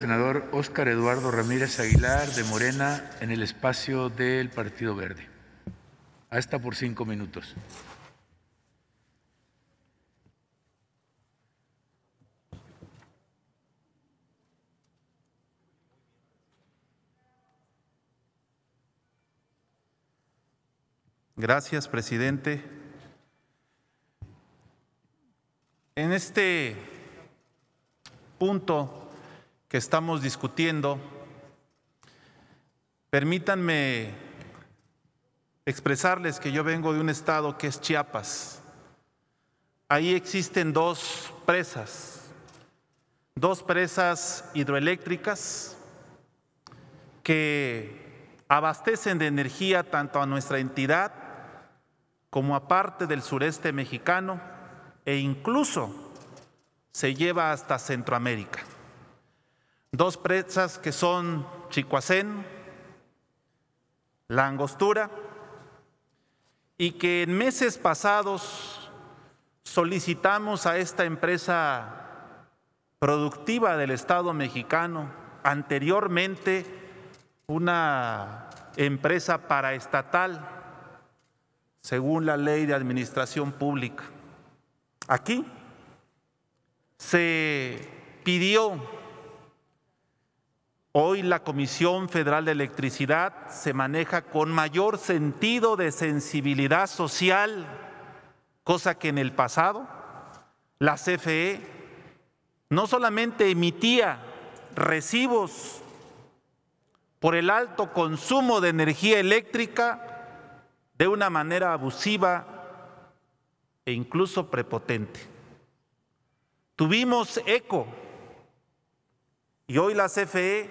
senador Óscar Eduardo Ramírez Aguilar de Morena en el espacio del Partido Verde. Hasta por cinco minutos. Gracias, presidente. En este punto que estamos discutiendo, permítanme expresarles que yo vengo de un estado que es Chiapas. Ahí existen dos presas, dos presas hidroeléctricas que abastecen de energía tanto a nuestra entidad como a parte del sureste mexicano e incluso se lleva hasta Centroamérica dos presas que son Chicoacén, La Angostura, y que en meses pasados solicitamos a esta empresa productiva del Estado mexicano, anteriormente una empresa paraestatal, según la ley de administración pública. Aquí se pidió Hoy la Comisión Federal de Electricidad se maneja con mayor sentido de sensibilidad social, cosa que en el pasado la CFE no solamente emitía recibos por el alto consumo de energía eléctrica de una manera abusiva e incluso prepotente. Tuvimos eco y hoy la CFE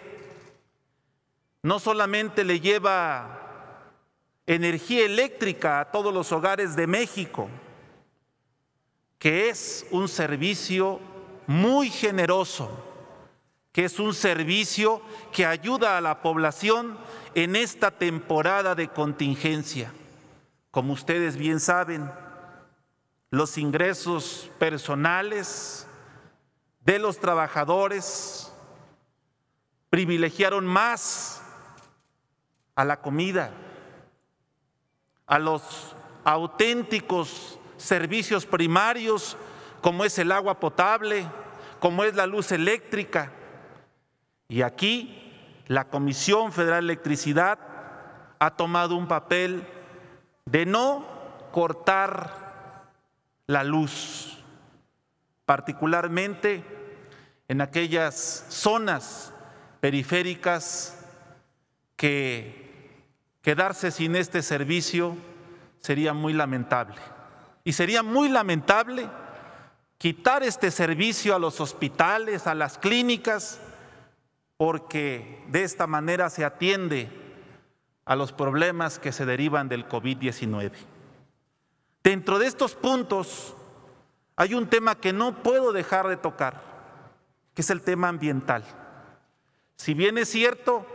no solamente le lleva energía eléctrica a todos los hogares de México, que es un servicio muy generoso, que es un servicio que ayuda a la población en esta temporada de contingencia. Como ustedes bien saben, los ingresos personales de los trabajadores privilegiaron más a la comida, a los auténticos servicios primarios como es el agua potable, como es la luz eléctrica. Y aquí la Comisión Federal de Electricidad ha tomado un papel de no cortar la luz, particularmente en aquellas zonas periféricas que quedarse sin este servicio sería muy lamentable. Y sería muy lamentable quitar este servicio a los hospitales, a las clínicas, porque de esta manera se atiende a los problemas que se derivan del COVID-19. Dentro de estos puntos hay un tema que no puedo dejar de tocar, que es el tema ambiental. Si bien es cierto,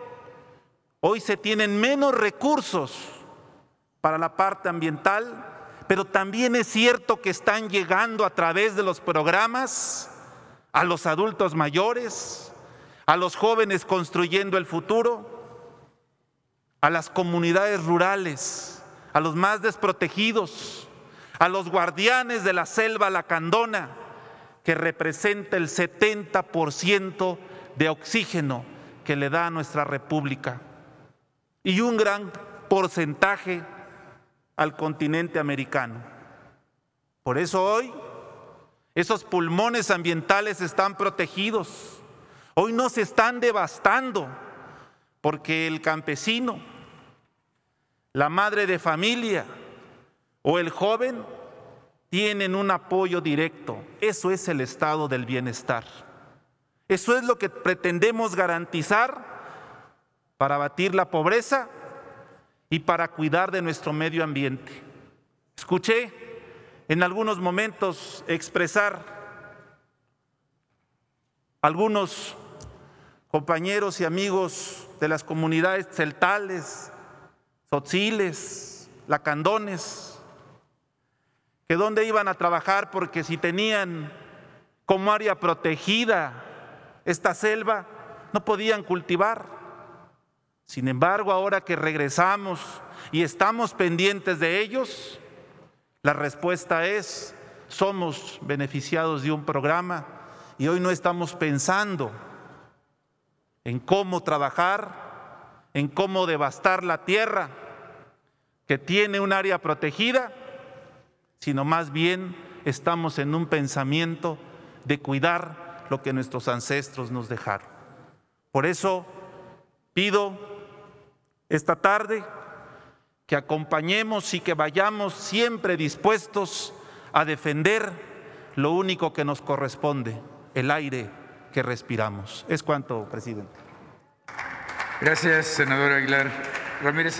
hoy se tienen menos recursos para la parte ambiental, pero también es cierto que están llegando a través de los programas a los adultos mayores, a los jóvenes construyendo el futuro, a las comunidades rurales, a los más desprotegidos, a los guardianes de la selva lacandona, que representa el 70% de oxígeno que le da a nuestra república y un gran porcentaje al continente americano. Por eso hoy esos pulmones ambientales están protegidos, hoy no se están devastando, porque el campesino, la madre de familia o el joven tienen un apoyo directo. Eso es el estado del bienestar. Eso es lo que pretendemos garantizar para abatir la pobreza y para cuidar de nuestro medio ambiente. Escuché en algunos momentos expresar algunos compañeros y amigos de las comunidades celtales, sotziles, lacandones, que dónde iban a trabajar porque si tenían como área protegida esta selva, no podían cultivar. Sin embargo, ahora que regresamos y estamos pendientes de ellos, la respuesta es, somos beneficiados de un programa y hoy no estamos pensando en cómo trabajar, en cómo devastar la tierra que tiene un área protegida, sino más bien estamos en un pensamiento de cuidar lo que nuestros ancestros nos dejaron. Por eso pido esta tarde que acompañemos y que vayamos siempre dispuestos a defender lo único que nos corresponde, el aire que respiramos. Es cuanto, presidente. Gracias, senador Aguilar. Ramírez.